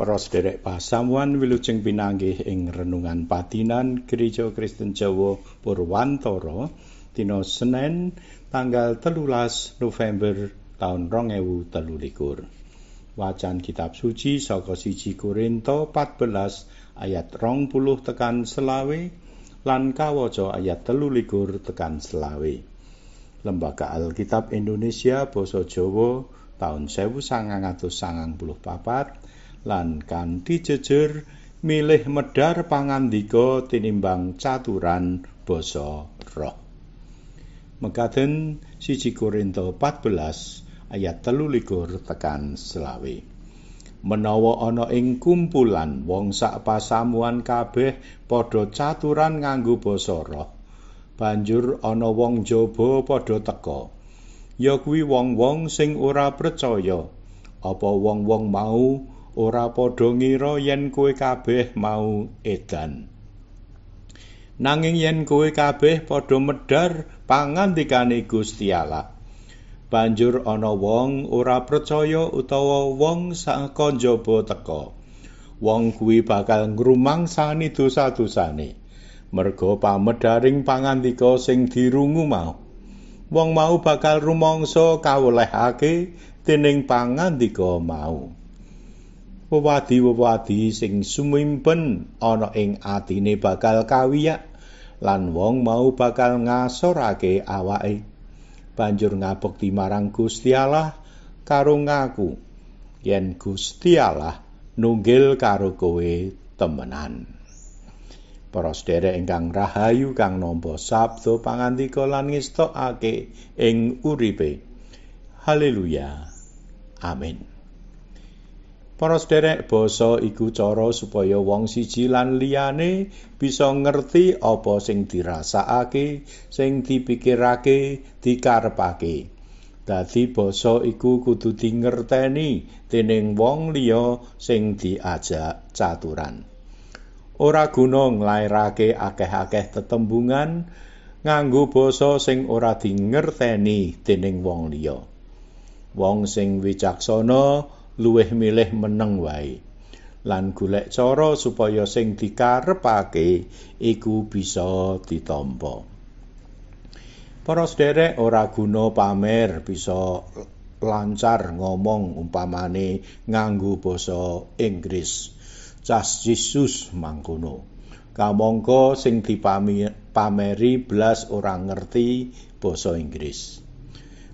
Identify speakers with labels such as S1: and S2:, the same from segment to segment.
S1: Para sederek pasamuan wilujeng pinanggih ing renungan patinan Gereja Kristen Jawa Purwantoro tino Senin tanggal telulas November tahun rongewu telulikur. telu likur. Wacan kitab suci saka siji Korinto 14 ayat rong puluh tekan selawe lan kawaca ayat telu tekan selawe. Lembaga Alkitab Indonesia Boso Jowo tahun puluh sangang papat. lan kanthi jejer milih medar pangandika tinimbang caturan basa roh. Mekaten siji Korinto 14 ayat telu ligur tekan selawe. Menawa ana ing kumpulan wong sak pasamuan kabeh padha caturan nganggo basa roh, banjur ana wong jaba padha teka. Ya kuwi wong-wong sing ora percaya apa wong-wong mau ora padha ngira yen kowe kabeh mau edan nanging yen kowe kabeh padha medar pangandikane Gusti Allah banjur ana wong ora percaya utawa wong saka njaba teka wong kuwi bakal ngrumangsani dosa-dosane merga pamedaring pangandika sing dirungu mau wong mau bakal rumangsa kawelehake dening pangandika mau wewadi-wewadi sing sumimpen ana ing atine bakal kawiyak lan wong mau bakal ngasorake awake banjur ngabukti marang Gusti Allah karo ngaku yen Gusti Allah nunggil karo kowe temenan para sedherek ingkang rahayu kang nampa sabdo pangandika lan ngestokake ing uripe haleluya Amin. Para sederek basa iku cara supaya wong siji lan liyane bisa ngerti apa sing dirasakake, sing dipikirake, dikarepake. Dadi basa iku kudu dingerteni dening wong liya sing diajak caturan. Ora guna nglairake akeh-akeh tetembungan nganggo basa sing ora dingerteni dening wong liya. Wong sing wicaksana luwih milih meneng wae lan golek cara supaya sing dikarepake iku bisa ditampa. Para sederek ora guna pamer bisa lancar ngomong umpamane nganggo basa Inggris. Cas Jesus mangkono. Kamangka sing dipameri blas ora ngerti basa Inggris.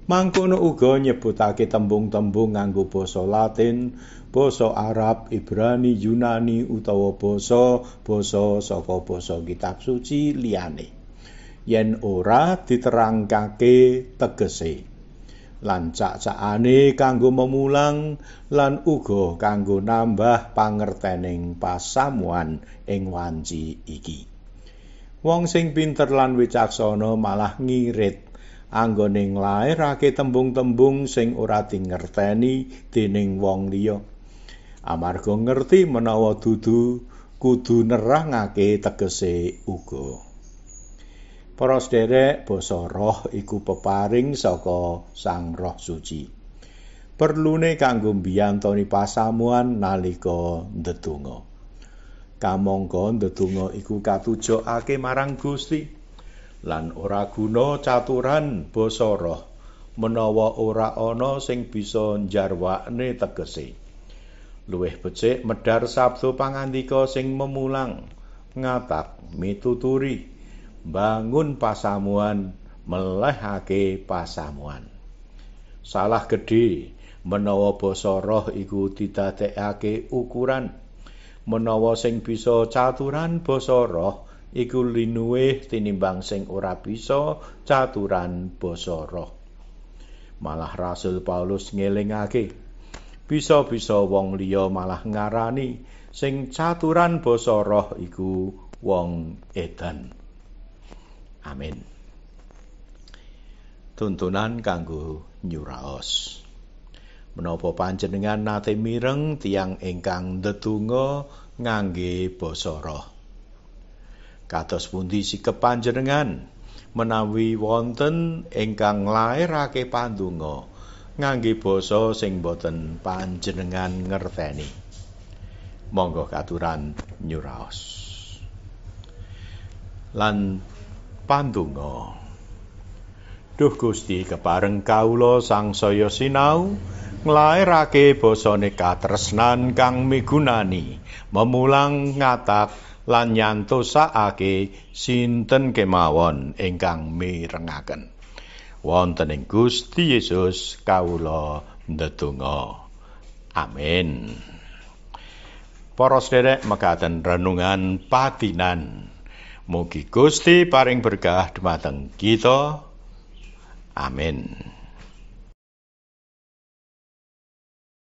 S1: mangkono uga nyebutake tembung-tembung nganggo basa Latin, basa Arab, Ibrani, Yunani utawa basa-basa saka basa kitab suci liyane. Yen ora diterangkake tegese lan cacakane kanggo memulang lan uga kanggo nambah pangertening pasamuan ing wanci iki. Wong sing pinter lan wicaksana malah ngirit anggone nglairake tembung-tembung sing ora dingerteni dening wong liya. Amarga ngerti menawa dudu kudu nerangake tegese uga. Para sederek, basa roh iku peparing saka Sang Roh Suci. Perlune kanggo mbiyantoni pasamuan nalika ndedonga. Kamangka ndedonga iku katujokake marang Gusti. lan ora guna caturan basa roh menawa ora ana sing bisa njarwakne tegese luweh becik medhar sabdo pangandika sing memulang ngatak mituturi bangun pasamuan melehake pasamuan salah gedhe menawa basa roh iku didadekake ukuran menawa sing bisa caturan basa roh iku linuwe tinimbang sing ora bisa caturan basa roh. Malah Rasul Paulus ngelingake, bisa-bisa wong liya malah ngarani sing caturan basa roh iku wong edan. Amin. Tuntunan kanggo nyuraos. Menapa panjenengan nate mireng tiang ingkang ndedonga ngangge basa roh? Kados pundi sikep panjenengan menawi wonten ingkang nglairake pandonga ngangge basa sing boten panjenengan ngerteni. Monggo katuran nyuraos. Lan pandonga. Duh Gusti kepareng kawula sang saya sinau nglairake basane katresnan kang migunani memulang ngatak lan nyantosake sinten kemawon ingkang mirengaken wonten ing Gusti Yesus kawula ndedonga amin para sederek mekaten renungan patinan mugi Gusti paring berkah dumateng kita amin